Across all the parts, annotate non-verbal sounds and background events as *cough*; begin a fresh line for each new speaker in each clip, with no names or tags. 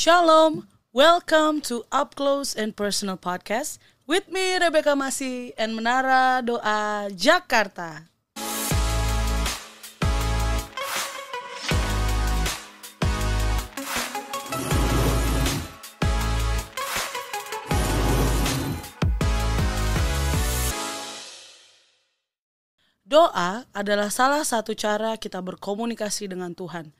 Shalom, welcome to Up Close and Personal Podcast with me Rebecca Masih and Menara Doa Jakarta. Doa adalah salah satu cara kita berkomunikasi dengan Tuhan –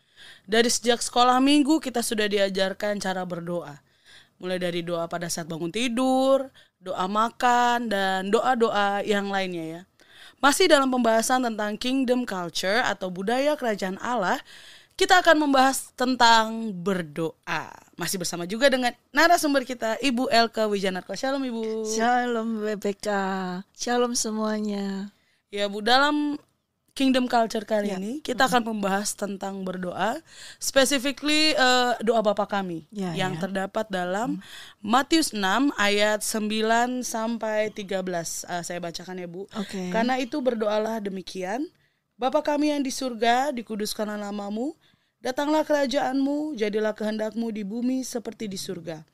dari sejak sekolah minggu kita sudah diajarkan cara berdoa. Mulai dari doa pada saat bangun tidur, doa makan, dan doa-doa yang lainnya ya. Masih dalam pembahasan tentang kingdom culture atau budaya kerajaan Allah, kita akan membahas tentang berdoa. Masih bersama juga dengan narasumber kita, Ibu Elka Wijanarko. Shalom Ibu. Shalom BPK. Shalom semuanya. Ya Bu, dalam Kingdom Culture kali yeah. ini kita akan membahas tentang berdoa, specifically uh, doa Bapa kami yeah, yang yeah. terdapat dalam mm. Matius 6 ayat 9 sampai 13. Uh, eh, saya bacakan ya, Bu. Okay. Karena itu berdoalah demikian, Bapa kami yang di surga, dikuduskanlah namamu, datanglah kerajaanmu, jadilah kehendakmu di bumi seperti di surga.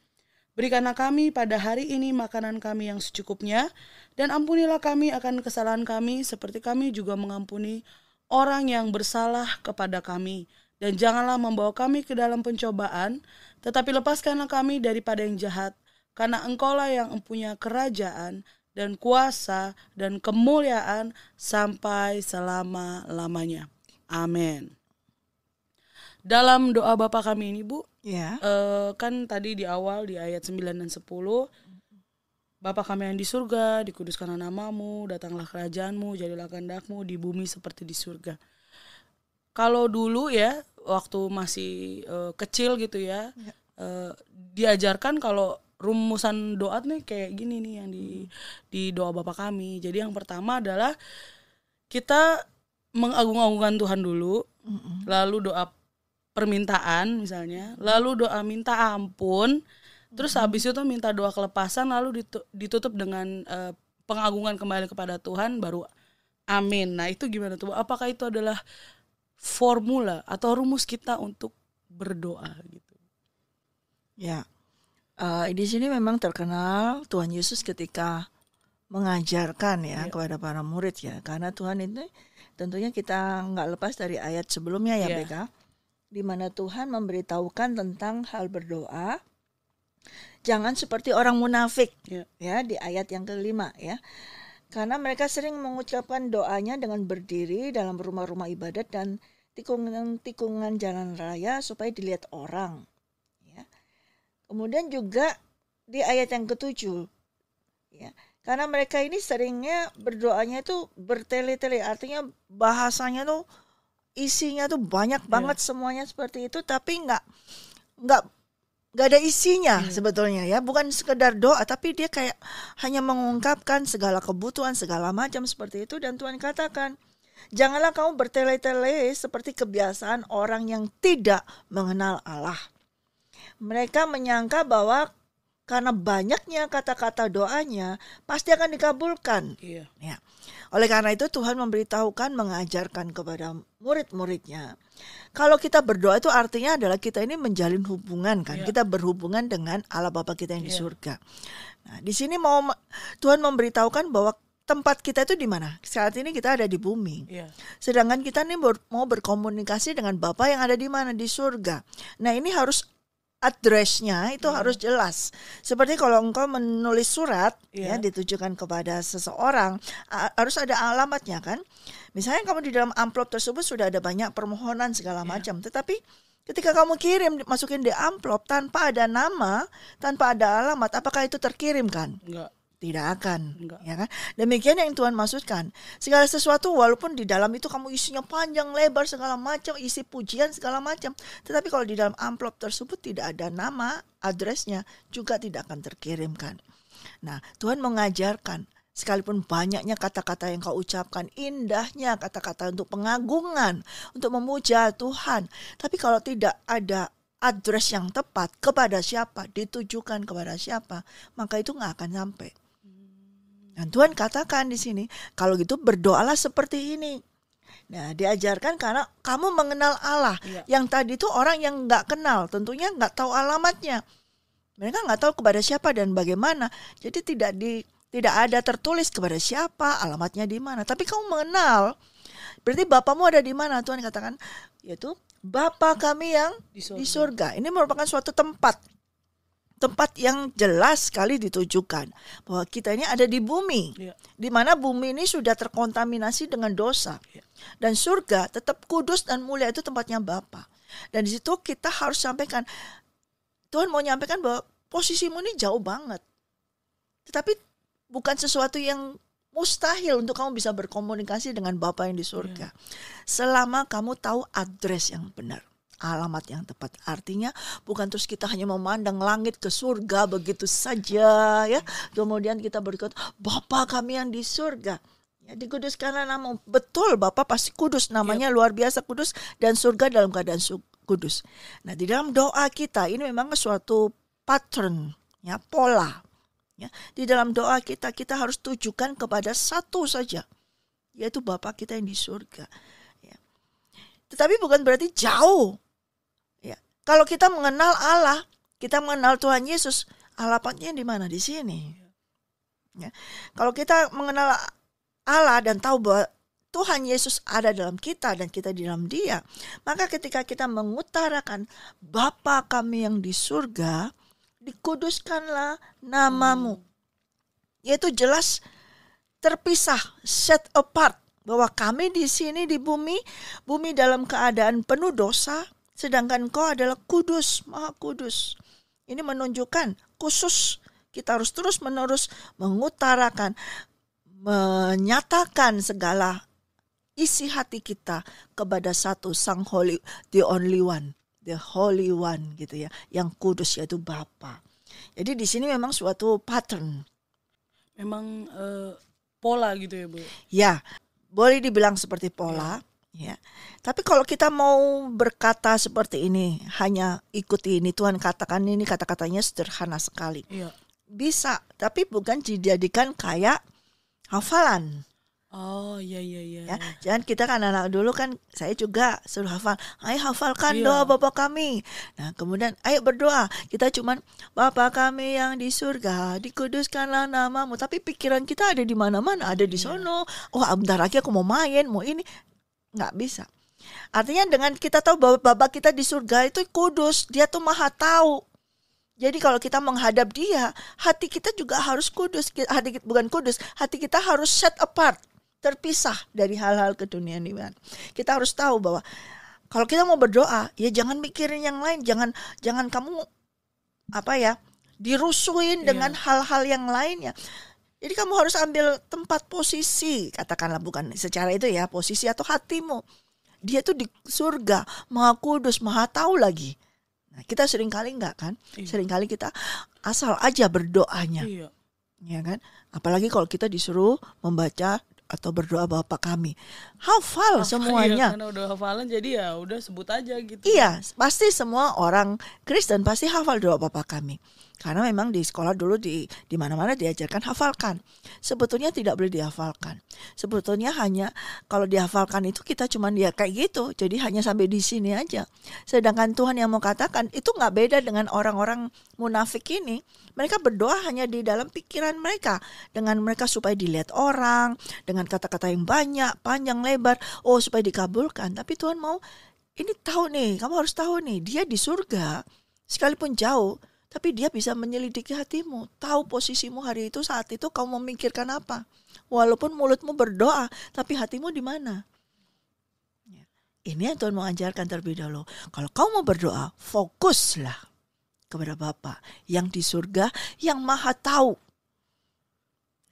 Berikanlah kami pada hari ini makanan kami yang secukupnya, dan ampunilah kami akan kesalahan kami, seperti kami juga mengampuni orang yang bersalah kepada kami. Dan janganlah membawa kami ke dalam pencobaan, tetapi lepaskanlah kami daripada yang jahat, karena engkaulah yang mempunyai kerajaan dan kuasa dan kemuliaan sampai selama-lamanya. Amin. Dalam doa Bapa kami ini, Bu, Yeah. Iya. Uh, kan tadi di awal di ayat 9 dan 10 Bapa kami yang di surga, dikuduskanlah namamu, datanglah kerajaanmu, jadilah kehendakmu di bumi seperti di surga. Kalau dulu ya, waktu masih uh, kecil gitu ya, ya. Uh, diajarkan kalau rumusan doa nih kayak gini nih yang di hmm. di doa Bapa kami. Jadi yang pertama adalah kita mengagung-agungkan Tuhan dulu, hmm. lalu doa permintaan misalnya, lalu doa minta ampun, terus hmm. habis itu minta doa kelepasan lalu ditutup dengan uh, pengagungan kembali kepada Tuhan baru amin. Nah, itu gimana tuh? Apakah itu adalah formula atau rumus kita untuk berdoa gitu?
Ya. Uh, di sini memang terkenal Tuhan Yesus ketika mengajarkan ya, ya kepada para murid ya karena Tuhan itu tentunya kita nggak lepas dari ayat sebelumnya ya, ya. BK di mana Tuhan memberitahukan tentang hal berdoa. Jangan seperti orang munafik ya, ya di ayat yang kelima ya. Karena mereka sering mengucapkan doanya dengan berdiri dalam rumah-rumah ibadat dan tikungan-tikungan jalan raya supaya dilihat orang. Ya. Kemudian juga di ayat yang ketujuh, ya, karena mereka ini seringnya berdoanya itu bertele-tele, artinya bahasanya tuh isinya tuh banyak iya. banget yeah. semuanya seperti itu tapi nggak nggak nggak ada isinya hmm. sebetulnya ya bukan sekedar doa tapi dia kayak hanya mengungkapkan segala kebutuhan segala macam seperti itu dan Tuhan katakan janganlah kamu bertele-tele seperti kebiasaan orang yang tidak mengenal Allah mereka menyangka bahwa karena banyaknya kata-kata doanya pasti akan dikabulkan. Iya. Ya. Oleh karena itu Tuhan memberitahukan mengajarkan kepada murid-muridnya. Kalau kita berdoa itu artinya adalah kita ini menjalin hubungan kan. Iya. Kita berhubungan dengan Allah Bapa kita yang iya. di surga. Nah, di sini mau Tuhan memberitahukan bahwa tempat kita itu di mana? Saat ini kita ada di bumi. Iya. Sedangkan kita ini mau berkomunikasi dengan Bapa yang ada di mana? Di surga. Nah, ini harus addressnya itu hmm. harus jelas. Seperti kalau engkau menulis surat yeah. ya iya. ditujukan kepada seseorang harus ada alamatnya kan. Misalnya kamu di dalam amplop tersebut sudah ada banyak permohonan segala yeah. macam, tetapi ketika kamu kirim masukin di amplop tanpa ada nama, tanpa ada alamat, apakah itu terkirim kan? Enggak tidak akan, ya kan? Demikian yang Tuhan maksudkan. Segala sesuatu walaupun di dalam itu kamu isinya panjang lebar segala macam, isi pujian segala macam, tetapi kalau di dalam amplop tersebut tidak ada nama, addressnya juga tidak akan terkirimkan. Nah, Tuhan mengajarkan sekalipun banyaknya kata-kata yang kau ucapkan, indahnya kata-kata untuk pengagungan, untuk memuja Tuhan. Tapi kalau tidak ada address yang tepat kepada siapa, ditujukan kepada siapa, maka itu nggak akan sampai. Dan nah, Tuhan katakan di sini, kalau gitu berdoalah seperti ini. Nah, diajarkan karena kamu mengenal Allah. Ya. Yang tadi itu orang yang nggak kenal, tentunya nggak tahu alamatnya. Mereka nggak tahu kepada siapa dan bagaimana. Jadi tidak di tidak ada tertulis kepada siapa, alamatnya di mana. Tapi kamu mengenal. Berarti bapamu ada di mana? Tuhan katakan, yaitu Bapa kami yang di surga. di surga. Ini merupakan suatu tempat tempat yang jelas sekali ditujukan bahwa kita ini ada di bumi, yeah. di mana bumi ini sudah terkontaminasi dengan dosa, yeah. dan surga tetap kudus dan mulia itu tempatnya Bapa. Dan di situ kita harus sampaikan Tuhan mau nyampaikan bahwa posisimu ini jauh banget, tetapi bukan sesuatu yang mustahil untuk kamu bisa berkomunikasi dengan Bapa yang di surga yeah. selama kamu tahu address yang benar alamat yang tepat. Artinya bukan terus kita hanya memandang langit ke surga begitu saja ya. Kemudian kita berkata, "Bapa kami yang di surga." Ya, dikuduskanlah nama Betul, Bapak pasti kudus. Namanya yep. Iya. luar biasa kudus dan surga dalam keadaan su kudus. Nah, di dalam doa kita ini memang suatu pattern, ya, pola. Ya, di dalam doa kita kita harus tujukan kepada satu saja, yaitu Bapa kita yang di surga. Ya. Tetapi bukan berarti jauh kalau kita mengenal Allah, kita mengenal Tuhan Yesus, alapatnya di mana? Di sini. Ya. Kalau kita mengenal Allah dan tahu bahwa Tuhan Yesus ada dalam kita dan kita di dalam Dia, maka ketika kita mengutarakan Bapa kami yang di surga, dikuduskanlah namamu. Hmm. Yaitu jelas terpisah, set apart bahwa kami di sini di bumi, bumi dalam keadaan penuh dosa, sedangkan kau adalah kudus, maha kudus. Ini menunjukkan khusus kita harus terus-menerus mengutarakan, menyatakan segala isi hati kita kepada satu Sang Holy, the only one, the Holy One gitu ya, yang kudus yaitu Bapa. Jadi di sini memang suatu pattern. Memang
uh, pola gitu ya, Bu. Ya?
ya, boleh dibilang seperti pola. Ya Ya. Tapi kalau kita mau berkata seperti ini, hanya ikuti ini Tuhan katakan ini kata-katanya sederhana sekali. Ya. Bisa, tapi bukan dijadikan kayak hafalan. Oh iya iya iya. Ya, jangan kita kan anak, dulu kan saya juga suruh hafal. Ayo hafalkan iya. doa Bapak kami. Nah, kemudian ayo berdoa. Kita cuman Bapa kami yang di surga, dikuduskanlah namamu. Tapi pikiran kita ada di mana-mana, ada di iya. sono. Oh bentar lagi aku mau main, mau ini nggak bisa. Artinya dengan kita tahu bahwa Bapa kita di surga itu kudus, dia tuh maha tahu. Jadi kalau kita menghadap dia, hati kita juga harus kudus, hati kita bukan kudus, hati kita harus set apart, terpisah dari hal-hal keduniaan. Kita harus tahu bahwa kalau kita mau berdoa, ya jangan mikirin yang lain, jangan jangan kamu apa ya, dirusuin iya. dengan hal-hal yang lainnya. Jadi kamu harus ambil tempat posisi, katakanlah bukan secara itu ya, posisi atau hatimu. Dia tuh di surga, maha kudus, maha tahu lagi. Nah, kita seringkali enggak kan? Iya. Seringkali kita asal aja berdoanya. Iya. Ya kan? Apalagi kalau kita disuruh membaca atau berdoa Bapak kami. Hafal ah, semuanya. Iya, karena
udah hafalan jadi ya udah sebut aja gitu. Iya,
pasti semua orang Kristen pasti hafal doa Bapak kami. Karena memang di sekolah dulu di di mana-mana diajarkan hafalkan. Sebetulnya tidak boleh dihafalkan. Sebetulnya hanya kalau dihafalkan itu kita cuma dia kayak gitu. Jadi hanya sampai di sini aja. Sedangkan Tuhan yang mau katakan itu nggak beda dengan orang-orang munafik ini. Mereka berdoa hanya di dalam pikiran mereka dengan mereka supaya dilihat orang dengan kata-kata yang banyak, panjang lebar, oh supaya dikabulkan. Tapi Tuhan mau ini tahu nih, kamu harus tahu nih, dia di surga sekalipun jauh, tapi dia bisa menyelidiki hatimu, tahu posisimu hari itu saat itu kau memikirkan apa. Walaupun mulutmu berdoa, tapi hatimu di mana? Ya. Ini yang Tuhan mau ajarkan terlebih dahulu. Kalau kau mau berdoa, fokuslah kepada Bapa yang di surga, yang maha tahu.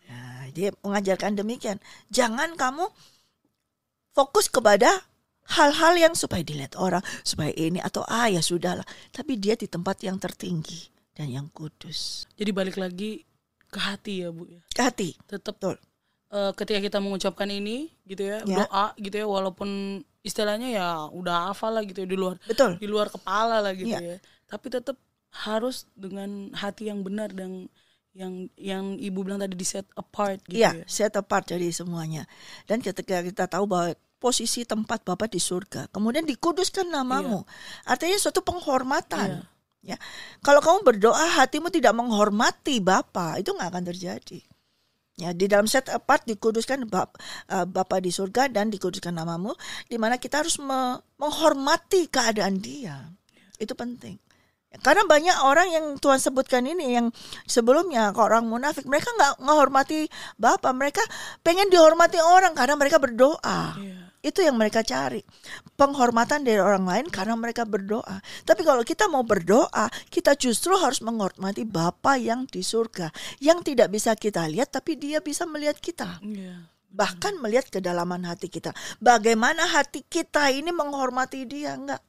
Nah, dia mengajarkan demikian. Jangan kamu fokus kepada hal-hal yang supaya dilihat orang, supaya ini atau ah ya sudahlah. Tapi dia di tempat yang tertinggi dan yang kudus.
Jadi balik lagi ke hati ya bu ya. Ke hati. Tetap. Betul. Uh, ketika kita mengucapkan ini gitu ya, ya doa gitu ya walaupun istilahnya ya udah hafal lah gitu ya, di luar betul di luar kepala lah gitu ya, ya. tapi tetap harus dengan hati yang benar dan yang yang ibu bilang tadi di set apart gitu ya, ya set apart jadi semuanya dan ketika kita tahu bahwa posisi tempat Bapa di
surga. Kemudian dikuduskan namamu. Iya. Artinya suatu penghormatan. Iya. Ya. Kalau kamu berdoa hatimu tidak menghormati Bapa, itu nggak akan terjadi. Ya, di dalam set apart dikuduskan Bap, eh, Bapa di surga dan dikuduskan namamu di mana kita harus me menghormati keadaan dia. Itu penting. Karena banyak orang yang Tuhan sebutkan ini yang sebelumnya orang munafik mereka nggak menghormati Bapak. mereka pengen dihormati orang karena mereka berdoa. Yeah. Itu yang mereka cari. Penghormatan dari orang lain karena mereka berdoa. Tapi kalau kita mau berdoa, kita justru harus menghormati Bapa yang di surga. Yang tidak bisa kita lihat tapi dia bisa melihat kita. Iya, bahkan melihat kedalaman hati kita. Bagaimana hati kita ini menghormati dia enggak?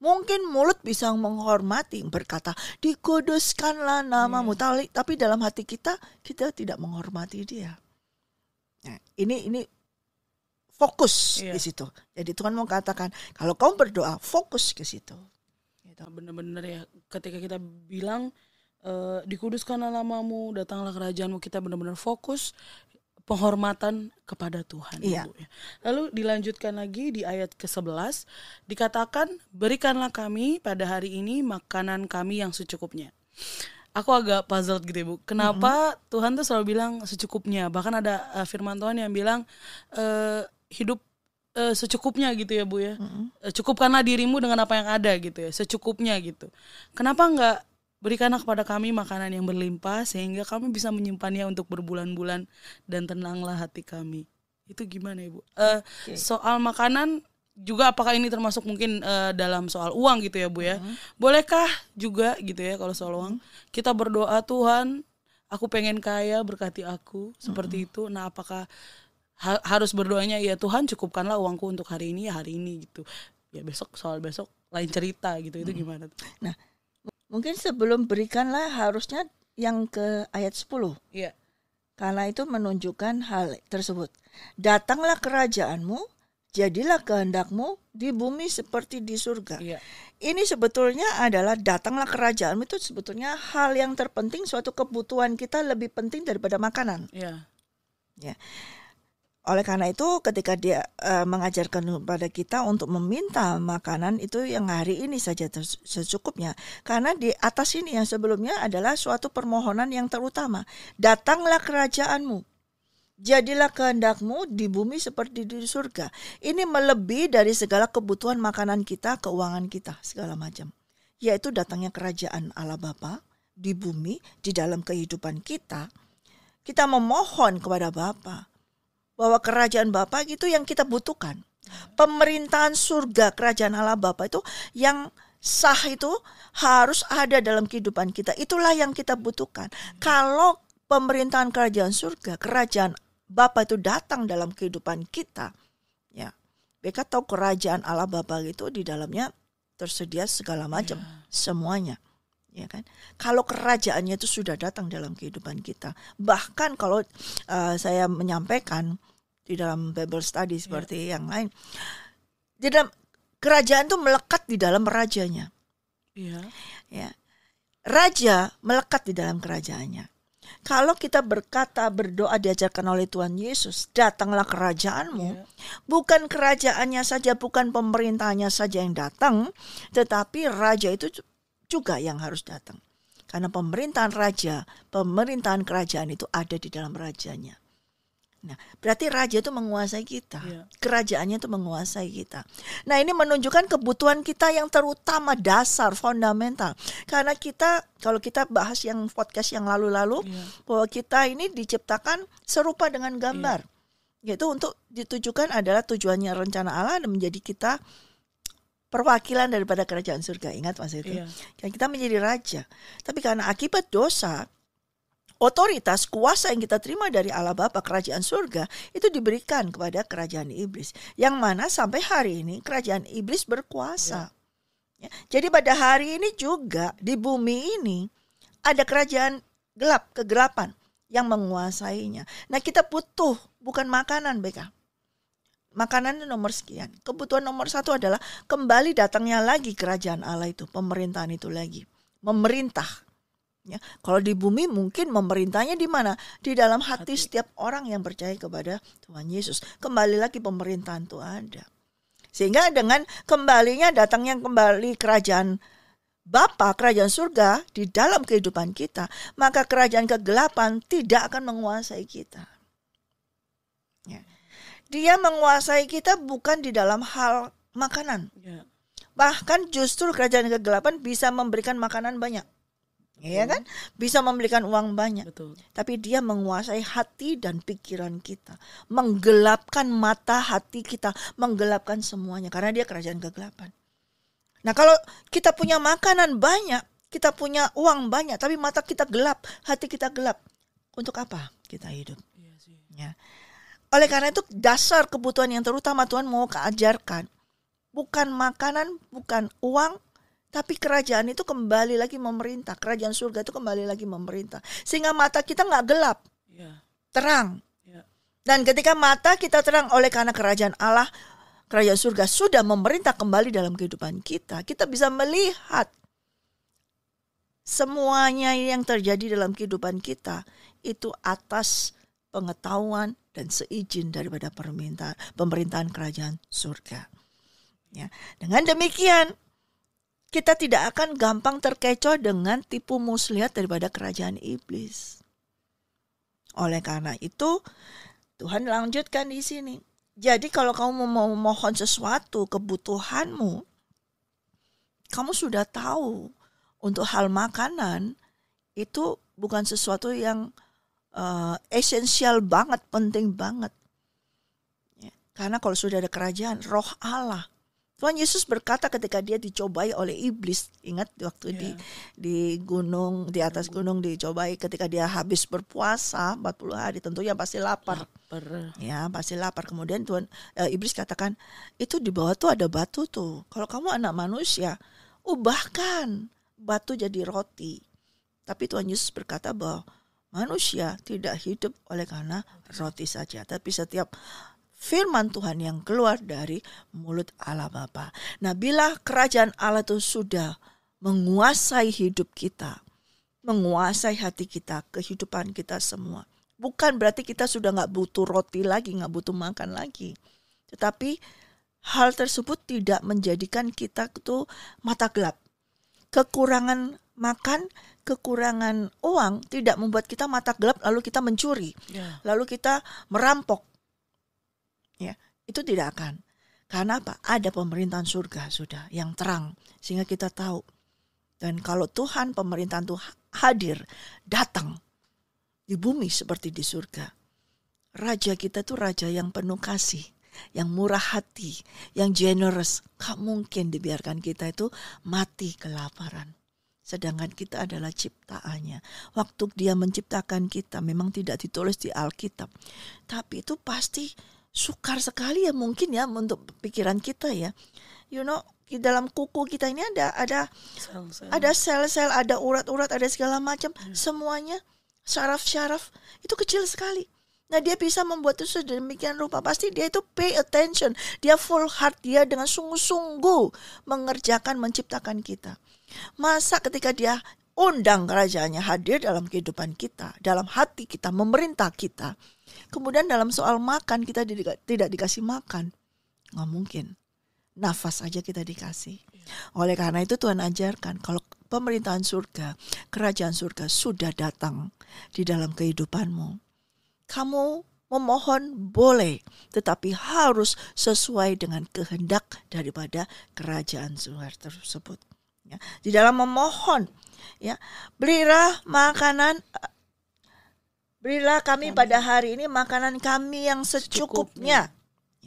Mungkin mulut bisa menghormati berkata dikuduskanlah namamu yeah. tapi dalam hati kita kita tidak menghormati dia. Nah, ini ini fokus iya. di situ. Jadi Tuhan mau katakan kalau kamu berdoa fokus ke situ.
Gitu. benar benar ya ketika kita bilang e, dikuduskanlah namamu, datanglah kerajaanmu, kita benar-benar fokus penghormatan kepada Tuhan. Iya. Ibu. Ya. Lalu dilanjutkan lagi di ayat ke-11 dikatakan berikanlah kami pada hari ini makanan kami yang secukupnya. Aku agak puzzled gitu ya, Bu. Kenapa mm -hmm. Tuhan tuh selalu bilang secukupnya? Bahkan ada eh, firman Tuhan yang bilang eh hidup uh, secukupnya gitu ya bu ya mm-hmm. cukupkanlah dirimu dengan apa yang ada gitu ya secukupnya gitu kenapa nggak berikanlah kepada kami makanan yang berlimpah sehingga kami bisa menyimpannya untuk berbulan-bulan dan tenanglah hati kami itu gimana ibu ya, uh, eh, okay. soal makanan juga apakah ini termasuk mungkin uh, dalam soal uang gitu ya bu ya mm-hmm. bolehkah juga gitu ya kalau soal uang mm-hmm. kita berdoa Tuhan aku pengen kaya berkati aku seperti mm-hmm. itu nah apakah ha harus berdoanya ya Tuhan cukupkanlah uangku untuk hari ini ya hari ini gitu ya besok soal besok lain cerita gitu itu gimana nah
mungkin sebelum berikanlah harusnya yang ke ayat 10 ya yeah. karena itu menunjukkan hal tersebut datanglah kerajaanmu jadilah kehendakmu di bumi seperti di surga ya. ini sebetulnya adalah datanglah kerajaanmu itu sebetulnya hal yang terpenting suatu kebutuhan kita lebih penting daripada makanan
iya. ya. ya
oleh karena itu ketika dia uh, mengajarkan kepada kita untuk meminta makanan itu yang hari ini saja secukupnya karena di atas ini yang sebelumnya adalah suatu permohonan yang terutama datanglah kerajaanmu jadilah kehendakmu di bumi seperti di surga ini melebihi dari segala kebutuhan makanan kita keuangan kita segala macam yaitu datangnya kerajaan Allah Bapa di bumi di dalam kehidupan kita kita memohon kepada Bapa bahwa kerajaan Bapa itu yang kita butuhkan. Pemerintahan surga kerajaan Allah Bapa itu yang sah itu harus ada dalam kehidupan kita. Itulah yang kita butuhkan. Kalau pemerintahan kerajaan surga, kerajaan Bapa itu datang dalam kehidupan kita, ya. mereka tahu kerajaan Allah Bapa itu di dalamnya tersedia segala macam, yeah. semuanya ya kan? Kalau kerajaannya itu sudah datang dalam kehidupan kita. Bahkan kalau uh, saya menyampaikan di dalam Bible study iya. seperti yeah. yang lain, di dalam kerajaan itu melekat di dalam rajanya. Yeah. Ya. Raja melekat di dalam kerajaannya. Kalau kita berkata berdoa diajarkan oleh Tuhan Yesus, datanglah kerajaanmu. Yeah. Bukan kerajaannya saja, bukan pemerintahnya saja yang datang, tetapi raja itu juga yang harus datang. Karena pemerintahan raja, pemerintahan kerajaan itu ada di dalam rajanya. Nah, berarti raja itu menguasai kita. Yeah. Kerajaannya itu menguasai kita. Nah, ini menunjukkan kebutuhan kita yang terutama dasar, fundamental. Karena kita kalau kita bahas yang podcast yang lalu-lalu yeah. bahwa kita ini diciptakan serupa dengan gambar. Yeah. Yaitu untuk ditujukan adalah tujuannya rencana Allah dan menjadi kita perwakilan daripada kerajaan surga. Ingat Mas itu, Iya. kita menjadi raja. Tapi karena akibat dosa, otoritas kuasa yang kita terima dari Allah Bapa kerajaan surga itu diberikan kepada kerajaan iblis yang mana sampai hari ini kerajaan iblis berkuasa. Iya. Ya. Jadi pada hari ini juga di bumi ini ada kerajaan gelap kegelapan yang menguasainya. Nah kita butuh bukan makanan BK makanan itu nomor sekian. Kebutuhan nomor satu adalah kembali datangnya lagi kerajaan Allah itu, pemerintahan itu lagi, memerintah. Ya, kalau di bumi mungkin memerintahnya di mana? Di dalam hati, hati setiap orang yang percaya kepada Tuhan Yesus. Kembali lagi pemerintahan itu ada. Sehingga dengan kembalinya datangnya kembali kerajaan Bapa kerajaan surga di dalam kehidupan kita, maka kerajaan kegelapan tidak akan menguasai kita. Dia menguasai kita bukan di dalam hal makanan. Ya. Bahkan justru kerajaan kegelapan bisa memberikan makanan banyak. Iya kan? Bisa memberikan uang banyak. Betul. Tapi dia menguasai hati dan pikiran kita, menggelapkan mata hati kita, menggelapkan semuanya karena dia kerajaan kegelapan. Nah, kalau kita punya makanan banyak, kita punya uang banyak, tapi mata kita gelap, hati kita gelap. Untuk apa kita hidup? Iya sih. Ya. Oleh karena itu dasar kebutuhan yang terutama Tuhan mau keajarkan. Bukan makanan, bukan uang, tapi kerajaan itu kembali lagi memerintah. Kerajaan surga itu kembali lagi memerintah. Sehingga mata kita nggak gelap, ya. terang. Ya. Dan ketika mata kita terang oleh karena kerajaan Allah, kerajaan surga sudah memerintah kembali dalam kehidupan kita. Kita bisa melihat semuanya yang terjadi dalam kehidupan kita itu atas pengetahuan dan seizin daripada permintaan pemerintahan kerajaan surga. Ya, dengan demikian kita tidak akan gampang terkecoh dengan tipu muslihat daripada kerajaan iblis. Oleh karena itu, Tuhan lanjutkan di sini. Jadi kalau kamu mau memohon sesuatu kebutuhanmu, kamu sudah tahu untuk hal makanan itu bukan sesuatu yang uh, esensial banget, penting banget. Ya, karena kalau sudah ada kerajaan, roh Allah. Tuhan Yesus berkata ketika dia dicobai oleh iblis, ingat waktu yeah. di ya. di gunung, di atas gunung dicobai ketika dia habis berpuasa 40 hari, tentunya pasti lapar. lapar. Ya, pasti lapar. Kemudian Tuhan e, iblis katakan, "Itu di bawah tuh ada batu tuh. Kalau kamu anak manusia, ubahkan batu jadi roti." Tapi Tuhan Yesus berkata bahwa manusia tidak hidup oleh karena roti saja, tapi setiap firman Tuhan yang keluar dari mulut Allah Bapa. Nah, bila kerajaan Allah itu sudah menguasai hidup kita, menguasai hati kita, kehidupan kita semua. Bukan berarti kita sudah nggak butuh roti lagi, nggak butuh makan lagi. Tetapi hal tersebut tidak menjadikan kita itu mata gelap. Kekurangan makan kekurangan uang tidak membuat kita mata gelap lalu kita mencuri, yeah. lalu kita merampok. Ya, itu tidak akan. Karena apa? Ada pemerintahan surga sudah yang terang sehingga kita tahu. Dan kalau Tuhan pemerintahan itu hadir, datang di bumi seperti di surga. Raja kita itu raja yang penuh kasih, yang murah hati, yang generous. Gak mungkin dibiarkan kita itu mati kelaparan sedangkan kita adalah ciptaannya. Waktu dia menciptakan kita memang tidak ditulis di Alkitab, tapi itu pasti sukar sekali ya mungkin ya untuk pikiran kita ya. You know, di dalam kuku kita ini ada ada
sel-sel. ada
sel-sel, ada urat-urat, ada segala macam, hmm. semuanya saraf-saraf itu kecil sekali. Nah dia bisa membuat itu sedemikian rupa pasti dia itu pay attention, dia full heart, dia dengan sungguh-sungguh mengerjakan menciptakan kita. Masa ketika dia undang kerajaannya hadir dalam kehidupan kita, dalam hati kita, memerintah kita. Kemudian dalam soal makan kita tidak dikasih makan. Nggak mungkin. Nafas aja kita dikasih. Iya. Oleh karena itu Tuhan ajarkan kalau pemerintahan surga, kerajaan surga sudah datang di dalam kehidupanmu. Kamu memohon boleh, tetapi harus sesuai dengan kehendak daripada kerajaan surga tersebut ya, di dalam memohon ya berilah makanan berilah kami, kami pada hari ini makanan kami yang secukupnya, secukupnya.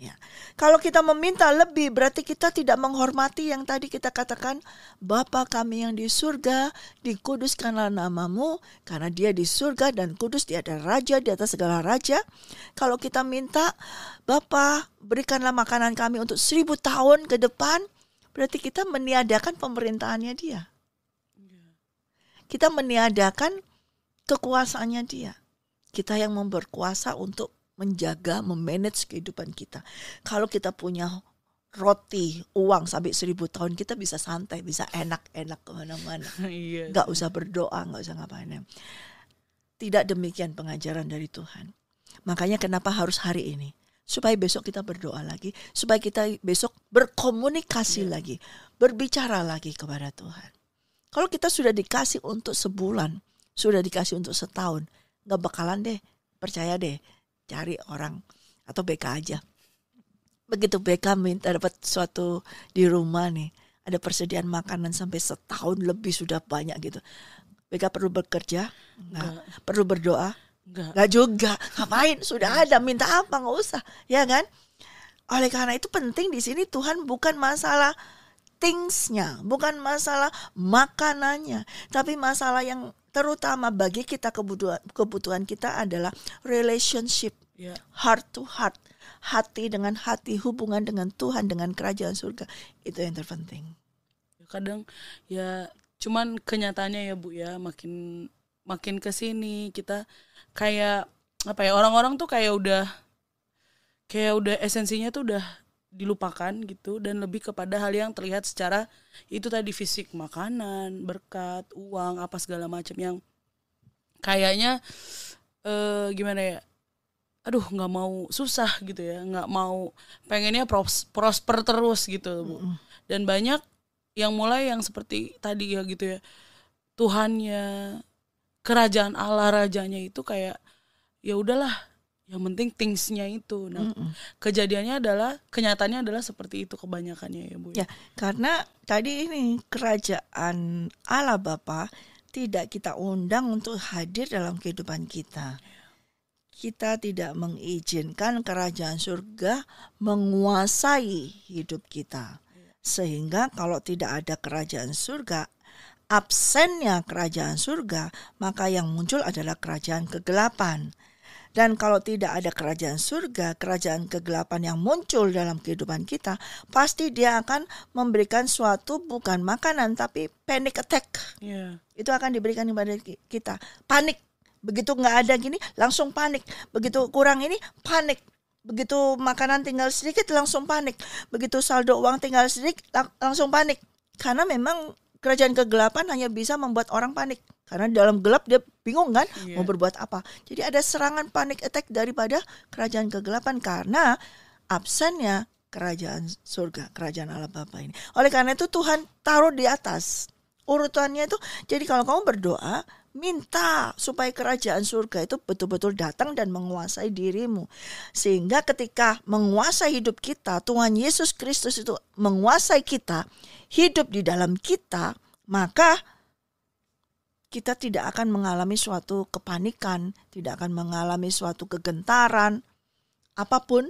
Ya. Kalau kita meminta lebih berarti kita tidak menghormati yang tadi kita katakan Bapa kami yang di surga dikuduskanlah namamu karena dia di surga dan kudus dia ada raja di atas segala raja. Kalau kita minta Bapa berikanlah makanan kami untuk seribu tahun ke depan berarti kita meniadakan pemerintahannya dia. Kita meniadakan kekuasaannya dia. Kita yang memperkuasa untuk menjaga, memanage kehidupan kita. Kalau kita punya roti, uang sampai seribu tahun kita bisa santai, bisa enak-enak kemana-mana. Yes. *laughs* Iya gak usah berdoa, gak usah ngapain. Tidak demikian pengajaran dari Tuhan. Makanya kenapa harus hari ini? supaya besok kita berdoa lagi, supaya kita besok berkomunikasi yeah. lagi, berbicara lagi kepada Tuhan. Kalau kita sudah dikasih untuk sebulan, sudah dikasih untuk setahun, nggak bakalan deh, percaya deh, cari orang atau BK aja. Begitu BK minta dapat suatu di rumah nih, ada persediaan makanan sampai setahun lebih sudah banyak gitu. BK perlu bekerja, nggak perlu berdoa, Enggak. Enggak juga. Ngapain? Sudah ada. Minta apa? Enggak usah. Ya kan? Oleh karena itu penting di sini Tuhan bukan masalah thingsnya, bukan masalah makanannya, tapi masalah yang terutama bagi kita kebutuhan kebutuhan kita adalah relationship yeah. heart to heart hati dengan hati hubungan dengan Tuhan dengan kerajaan surga itu yang terpenting
ya, kadang ya cuman kenyataannya ya bu ya makin makin ke sini kita kayak apa ya orang-orang tuh kayak udah kayak udah esensinya tuh udah dilupakan gitu dan lebih kepada hal yang terlihat secara itu tadi fisik makanan berkat uang apa segala macam yang kayaknya eh, gimana ya aduh nggak mau susah gitu ya nggak mau pengennya pros, prosper terus gitu bu dan banyak yang mulai yang seperti tadi ya gitu ya Tuhannya kerajaan Allah rajanya itu kayak ya udahlah yang penting thingsnya itu nah mm -mm. kejadiannya adalah kenyataannya adalah seperti itu kebanyakannya ya bu
ya. ya karena tadi ini kerajaan Allah Bapa tidak kita undang untuk hadir dalam kehidupan kita kita tidak mengizinkan kerajaan surga menguasai hidup kita ya. sehingga kalau tidak ada kerajaan surga absennya kerajaan surga, maka yang muncul adalah kerajaan kegelapan. Dan kalau tidak ada kerajaan surga, kerajaan kegelapan yang muncul dalam kehidupan kita, pasti dia akan memberikan suatu bukan makanan tapi panic attack. Yeah. Itu akan diberikan kepada kita. Panik. Begitu nggak ada gini, langsung panik. Begitu kurang ini, panik. Begitu makanan tinggal sedikit, langsung panik. Begitu saldo uang tinggal sedikit, lang langsung panik. Karena memang kerajaan kegelapan hanya bisa membuat orang panik karena dalam gelap dia bingung kan yeah. mau berbuat apa. Jadi ada serangan panik attack daripada kerajaan kegelapan karena absennya kerajaan surga, kerajaan Allah Bapa ini. Oleh karena itu Tuhan taruh di atas urutannya itu. Jadi kalau kamu berdoa, minta supaya kerajaan surga itu betul-betul datang dan menguasai dirimu. Sehingga ketika menguasai hidup kita, Tuhan Yesus Kristus itu menguasai kita, hidup di dalam kita, maka kita tidak akan mengalami suatu kepanikan, tidak akan mengalami suatu kegentaran apapun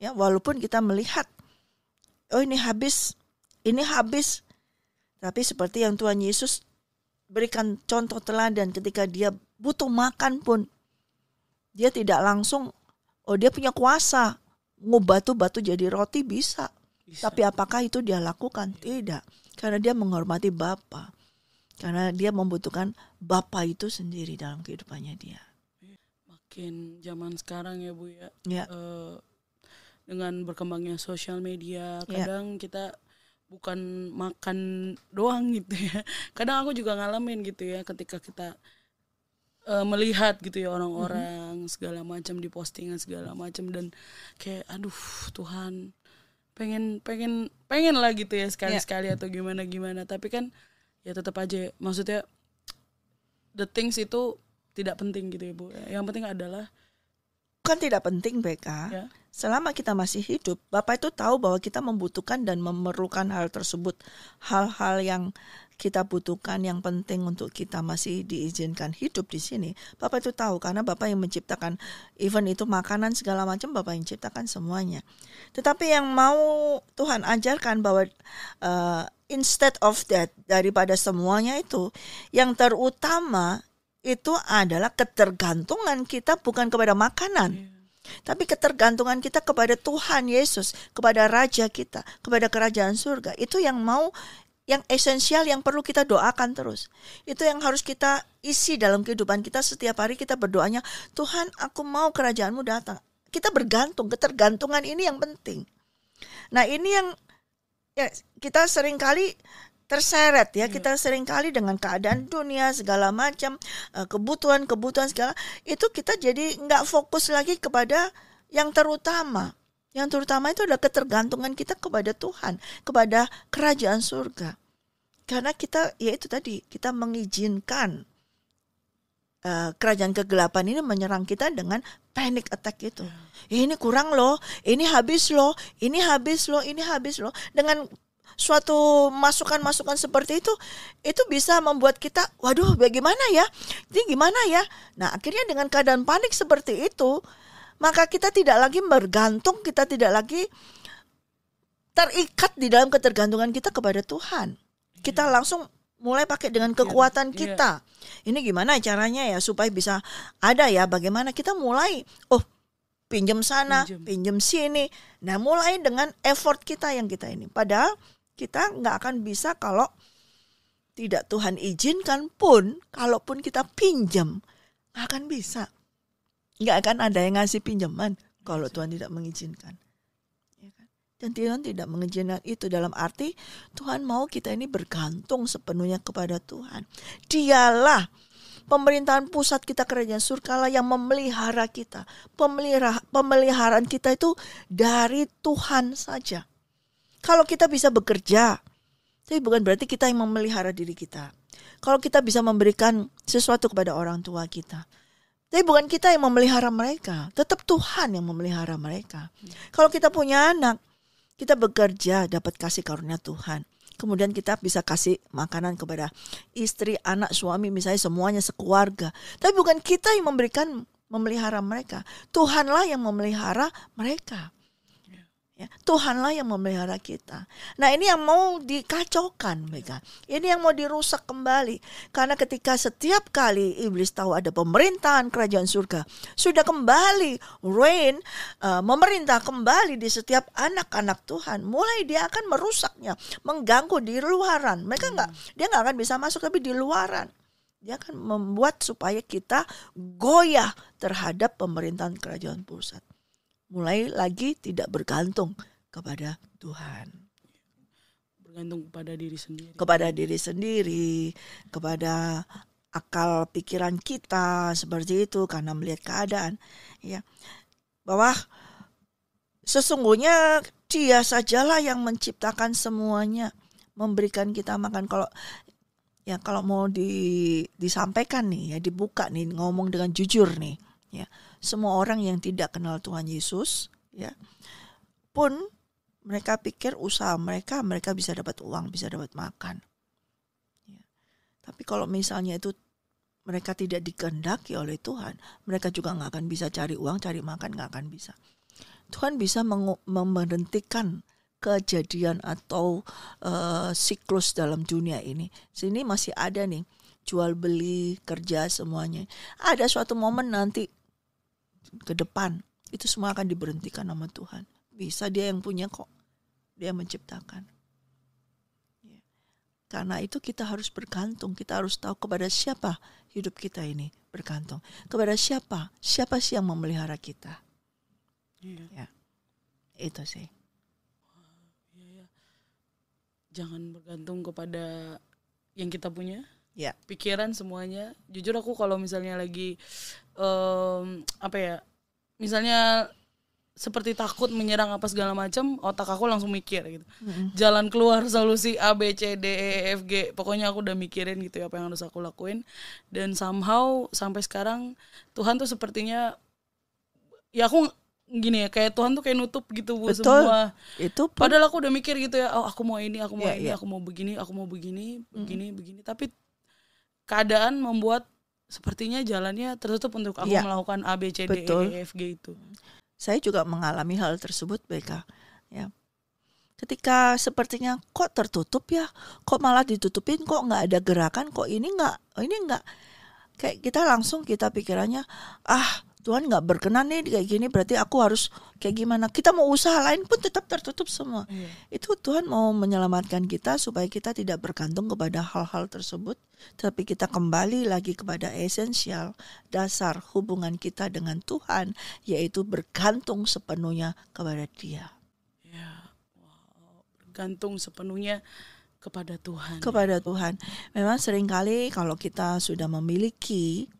ya walaupun kita melihat oh ini habis, ini habis. Tapi seperti yang Tuhan Yesus berikan contoh teladan ketika dia butuh makan pun dia tidak langsung oh dia punya kuasa ngubah tuh batu jadi roti bisa. bisa. Tapi apakah itu dia lakukan? Iya. Tidak. Karena dia menghormati Bapa. Karena dia membutuhkan Bapa itu sendiri dalam kehidupannya dia.
Makin zaman sekarang ya Bu ya. ya. Uh, dengan berkembangnya sosial media, ya. kadang ya. kita bukan makan doang gitu ya *laughs* kadang aku juga ngalamin gitu ya ketika kita uh, melihat gitu ya orang-orang mm-hmm. segala macam di postingan segala macam dan kayak aduh Tuhan pengen pengen pengen lah gitu ya sekali-sekali yeah. Ya. atau gimana gimana tapi kan ya tetap aja maksudnya the things itu tidak penting gitu ya bu yang penting adalah
bukan tidak penting BK. Ya. Selama kita masih hidup, Bapak itu tahu bahwa kita membutuhkan dan memerlukan hal tersebut. Hal-hal yang kita butuhkan yang penting untuk kita masih diizinkan hidup di sini. Bapak itu tahu karena Bapak yang menciptakan event itu makanan segala macam Bapak yang ciptakan semuanya. Tetapi yang mau Tuhan ajarkan bahwa uh, instead of that daripada semuanya itu yang terutama itu adalah ketergantungan kita bukan kepada makanan. Yeah. Tapi ketergantungan kita kepada Tuhan Yesus, kepada Raja kita, kepada kerajaan surga. Itu yang mau yang esensial yang perlu kita doakan terus. Itu yang harus kita isi dalam kehidupan kita setiap hari kita berdoanya, Tuhan aku mau kerajaanmu datang. Kita bergantung, ketergantungan ini yang penting. Nah ini yang ya, kita seringkali terseret ya iya. kita sering kali dengan keadaan dunia segala macam eh, kebutuhan-kebutuhan segala itu kita jadi nggak fokus lagi kepada yang terutama yang terutama itu adalah ketergantungan kita kepada Tuhan kepada kerajaan surga karena kita yaitu tadi kita mengizinkan uh, kerajaan kegelapan ini menyerang kita dengan panic attack itu. Iya. Ini kurang loh, ini habis loh, ini habis loh, ini habis loh. Dengan suatu masukan-masukan seperti itu itu bisa membuat kita waduh bagaimana ya ini gimana ya nah akhirnya dengan keadaan panik seperti itu maka kita tidak lagi bergantung kita tidak lagi terikat di dalam ketergantungan kita kepada Tuhan kita iya. langsung mulai pakai dengan iya. kekuatan yeah, kita. Yeah. Ini gimana caranya ya supaya bisa ada ya bagaimana kita mulai oh pinjam sana, pinjam sini. Nah, mulai dengan effort kita yang kita ini. Padahal kita nggak akan bisa kalau tidak Tuhan izinkan pun, kalaupun kita pinjam, nggak akan bisa. Nggak akan ada yang ngasih pinjaman kalau Tuhan tidak mengizinkan. Ya kan? Dan Tuhan tidak mengizinkan itu dalam arti Tuhan mau kita ini bergantung sepenuhnya kepada Tuhan. Dialah pemerintahan pusat kita kerajaan surkala yang memelihara kita. Pemelihara, pemeliharaan kita itu dari Tuhan saja kalau kita bisa bekerja, tapi bukan berarti kita yang memelihara diri kita. Kalau kita bisa memberikan sesuatu kepada orang tua kita, tapi bukan kita yang memelihara mereka, tetap Tuhan yang memelihara mereka. Kalau kita punya anak, kita bekerja dapat kasih karunia Tuhan. Kemudian kita bisa kasih makanan kepada istri, anak, suami, misalnya semuanya sekeluarga. Tapi bukan kita yang memberikan memelihara mereka. Tuhanlah yang memelihara mereka. Ya, Tuhanlah yang memelihara kita. Nah ini yang mau dikacaukan mereka. Ini yang mau dirusak kembali. Karena ketika setiap kali iblis tahu ada pemerintahan kerajaan surga. Sudah kembali reign, uh, memerintah kembali di setiap anak-anak Tuhan. Mulai dia akan merusaknya. Mengganggu di luaran. Mereka nggak, dia nggak akan bisa masuk tapi di luaran. Dia akan membuat supaya kita goyah terhadap pemerintahan kerajaan pusat mulai lagi tidak bergantung kepada Tuhan
bergantung kepada diri sendiri
kepada diri sendiri kepada akal pikiran kita seperti itu karena melihat keadaan ya bahwa sesungguhnya dia sajalah yang menciptakan semuanya memberikan kita makan kalau ya kalau mau di disampaikan nih ya dibuka nih ngomong dengan jujur nih ya semua orang yang tidak kenal Tuhan Yesus ya pun mereka pikir usaha mereka mereka bisa dapat uang bisa dapat makan ya. tapi kalau misalnya itu mereka tidak dikehendaki oleh Tuhan mereka juga nggak akan bisa cari uang cari makan nggak akan bisa Tuhan bisa memberhentikan kejadian atau uh, siklus dalam dunia ini sini masih ada nih jual beli kerja semuanya ada suatu momen nanti ke depan itu semua akan diberhentikan nama Tuhan bisa dia yang punya kok dia menciptakan ya. karena itu kita harus bergantung kita harus tahu kepada siapa hidup kita ini bergantung kepada siapa siapa sih yang memelihara kita ya, ya. itu sih
iya, iya. jangan bergantung kepada yang kita punya ya yeah. pikiran semuanya jujur aku kalau misalnya lagi um, apa ya misalnya seperti takut menyerang apa segala macam otak aku langsung mikir gitu mm-hmm. jalan keluar solusi a b c d e, e f g pokoknya aku udah mikirin gitu ya apa yang harus aku lakuin dan somehow sampai sekarang Tuhan tuh sepertinya ya aku gini ya kayak Tuhan tuh kayak nutup gitu bu Betul. semua itu padahal aku udah mikir gitu ya oh aku mau ini aku mau yeah, ini yeah. aku mau begini aku mau begini begini mm-hmm. begini tapi keadaan membuat sepertinya jalannya tertutup untuk aku ya, melakukan A B C D betul. E F G itu.
Saya juga mengalami hal tersebut, Beka. Ya. Ketika sepertinya kok tertutup ya, kok malah ditutupin, kok nggak ada gerakan, kok ini nggak, ini nggak. Kayak kita langsung kita pikirannya, ah Tuhan nggak berkenan nih kayak gini berarti aku harus kayak gimana kita mau usaha lain pun tetap tertutup semua iya. itu Tuhan mau menyelamatkan kita supaya kita tidak bergantung kepada hal-hal tersebut tapi kita kembali lagi kepada esensial dasar hubungan kita dengan Tuhan yaitu bergantung sepenuhnya kepada Dia ya
wow bergantung sepenuhnya kepada Tuhan
kepada Tuhan memang seringkali kalau kita sudah memiliki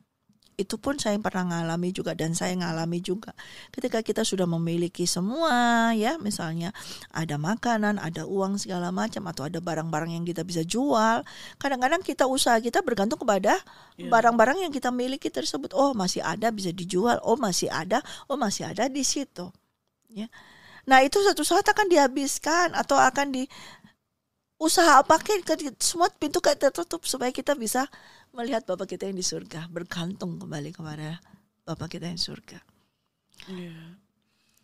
itu pun saya pernah ngalami juga dan saya ngalami juga ketika kita sudah memiliki semua ya misalnya ada makanan ada uang segala macam atau ada barang-barang yang kita bisa jual kadang-kadang kita usaha kita bergantung kepada iya. barang-barang yang kita miliki tersebut oh masih ada bisa dijual oh masih ada oh masih ada di situ ya nah itu satu saat akan dihabiskan atau akan di usaha apa semua pintu kayak tertutup supaya kita bisa melihat Bapak kita yang di surga, bergantung kembali kepada Bapak kita yang surga. Yeah.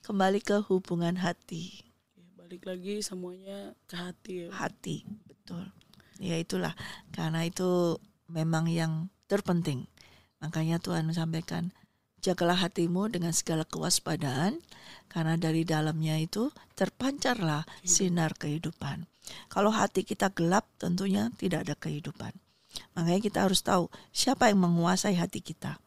Kembali ke hubungan hati.
Iya, balik lagi semuanya ke hati ya. Hati,
betul. Ya itulah, karena itu memang yang terpenting. Makanya Tuhan sampaikan, jagalah hatimu dengan segala kewaspadaan, karena dari dalamnya itu terpancarlah sinar kehidupan. Kalau hati kita gelap, tentunya tidak ada kehidupan. Makanya kita harus tahu siapa yang menguasai hati kita.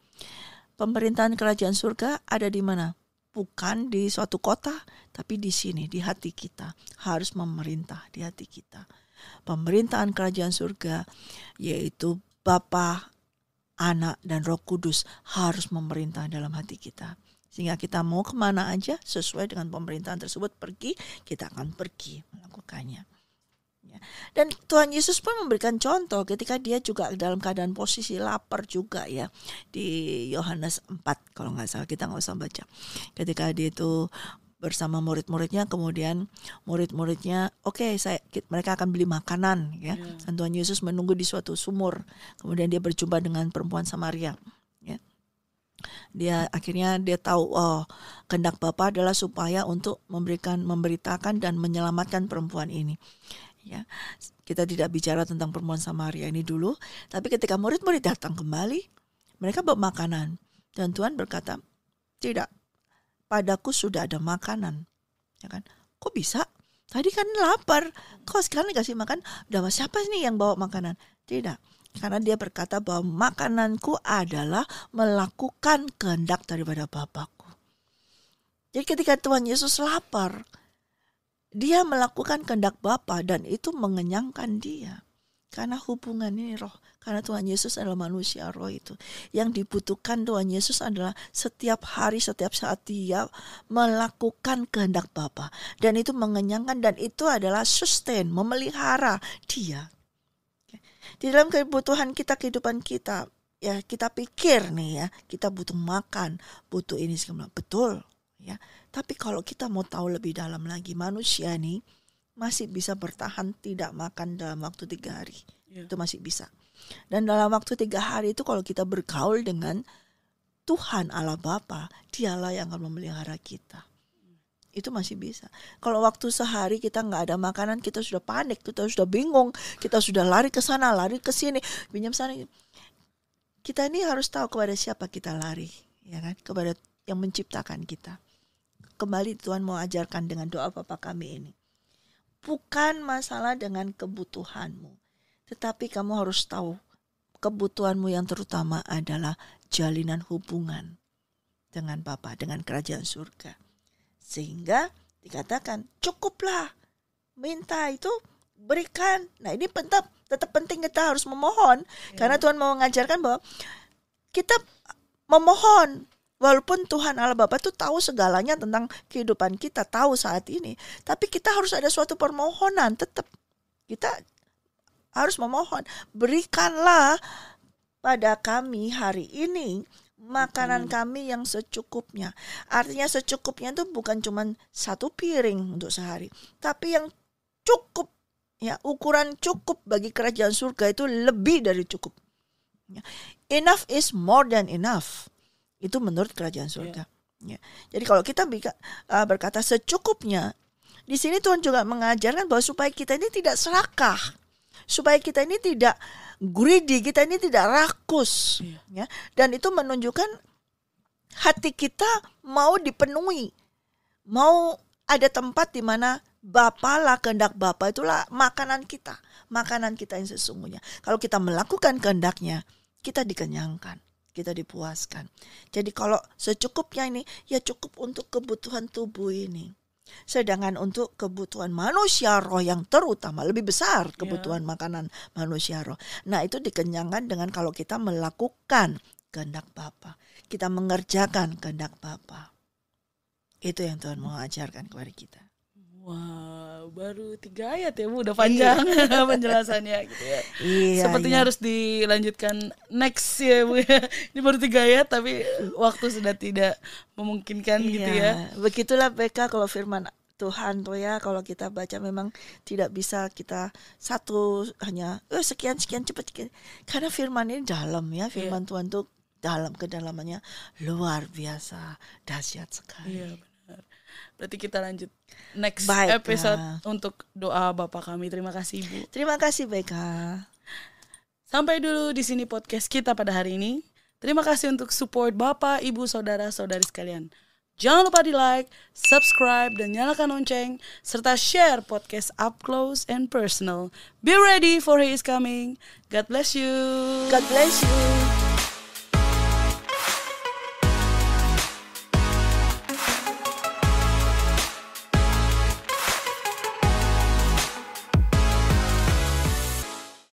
Pemerintahan kerajaan surga ada di mana? Bukan di suatu kota, tapi di sini, di hati kita. Harus memerintah di hati kita. Pemerintahan kerajaan surga yaitu Bapa, Anak, dan Roh Kudus harus memerintah dalam hati kita. Sehingga kita mau kemana aja sesuai dengan pemerintahan tersebut pergi, kita akan pergi melakukannya. Dan Tuhan Yesus pun memberikan contoh ketika dia juga dalam keadaan posisi lapar juga ya di Yohanes 4 kalau nggak salah kita nggak usah baca. Ketika dia itu bersama murid-muridnya kemudian murid-muridnya oke okay, saya mereka akan beli makanan ya. Yeah. Dan Tuhan Yesus menunggu di suatu sumur. Kemudian dia berjumpa dengan perempuan Samaria ya. Dia akhirnya dia tahu oh kehendak Bapa adalah supaya untuk memberikan memberitakan dan menyelamatkan perempuan ini ya kita tidak bicara tentang perempuan Samaria ini dulu tapi ketika murid-murid datang kembali mereka bawa makanan dan Tuhan berkata tidak padaku sudah ada makanan ya kan kok bisa tadi kan lapar kok sekarang dikasih makan udah siapa sih yang bawa makanan tidak karena dia berkata bahwa makananku adalah melakukan kehendak daripada Bapakku. Jadi ketika Tuhan Yesus lapar, dia melakukan kehendak Bapa dan itu mengenyangkan dia. Karena hubungan ini roh, karena Tuhan Yesus adalah manusia roh itu. Yang dibutuhkan Tuhan Yesus adalah setiap hari, setiap saat dia melakukan kehendak Bapa. Dan itu mengenyangkan dan itu adalah sustain, memelihara dia. Di dalam kebutuhan kita, kehidupan kita, ya kita pikir nih ya, kita butuh makan, butuh ini segala betul ya. Tapi kalau kita mau tahu lebih dalam lagi, manusia ini masih bisa bertahan tidak makan dalam waktu tiga hari. Yeah. Itu masih bisa. Dan dalam waktu tiga hari itu kalau kita bergaul dengan Tuhan Allah Bapa, dialah yang akan memelihara kita. Itu masih bisa. Kalau waktu sehari kita nggak ada makanan, kita sudah panik, kita sudah bingung, kita sudah lari ke sana, lari ke sini, pinjam sana. Kita ini harus tahu kepada siapa kita lari, ya kan? Kepada yang menciptakan kita kembali Tuhan mau ajarkan dengan doa Bapak kami ini. Bukan masalah dengan kebutuhanmu, tetapi kamu harus tahu kebutuhanmu yang terutama adalah jalinan hubungan dengan Bapa, dengan kerajaan surga. Sehingga dikatakan cukuplah minta itu berikan. Nah, ini tetap tetap penting kita harus memohon ya. karena Tuhan mau mengajarkan bahwa kita memohon Walaupun Tuhan Allah Bapa tuh tahu segalanya tentang kehidupan kita, tahu saat ini, tapi kita harus ada suatu permohonan tetap. Kita harus memohon, berikanlah pada kami hari ini makanan kami yang secukupnya. Artinya secukupnya itu bukan cuma satu piring untuk sehari, tapi yang cukup ya ukuran cukup bagi kerajaan surga itu lebih dari cukup. Ya, enough is more than enough. Itu menurut kerajaan iya. surga. Yeah. Ya. Jadi kalau kita ah, berkata secukupnya, di sini Tuhan juga mengajarkan bahwa supaya kita ini tidak serakah, supaya kita ini tidak greedy, kita ini tidak rakus, yeah. ya. Dan itu menunjukkan hati kita mau dipenuhi, mau ada tempat di mana Bapa lah kehendak Bapa itulah makanan kita, makanan kita yang sesungguhnya. Kalau kita melakukan kehendaknya, kita dikenyangkan kita dipuaskan. Jadi kalau secukupnya ini ya cukup untuk kebutuhan tubuh ini. Sedangkan untuk kebutuhan manusia roh yang terutama lebih besar ya. kebutuhan yeah. makanan manusia roh. Nah, itu dikenyangkan dengan kalau kita melakukan kehendak Bapa. Kita mengerjakan kehendak Bapa. Itu yang Tuhan mau ajarkan kepada kita.
Wow baru tiga ayat ya bu udah iya. panjang iya. *laughs* penjelasannya gitu ya iya, sepertinya iya. harus dilanjutkan next ya bu ya. ini baru tiga ayat tapi waktu sudah tidak memungkinkan
iya. gitu ya begitulah PK kalau firman Tuhan tuh ya kalau kita baca memang tidak bisa kita satu hanya eh, sekian sekian cepat sekian. karena firman ini dalam ya firman iya. Tuhan tuh dalam kedalamannya luar biasa dahsyat
sekali. Iya. Berarti kita lanjut next Baik, ya. episode untuk doa Bapak kami. Terima kasih Ibu. Terima kasih Beka. Sampai dulu di sini podcast kita pada hari ini. Terima kasih untuk support Bapak, Ibu, Saudara, Saudari sekalian. Jangan lupa di like, subscribe, dan nyalakan lonceng, serta share podcast up close and personal. Be ready for he is coming. God bless you. God bless you.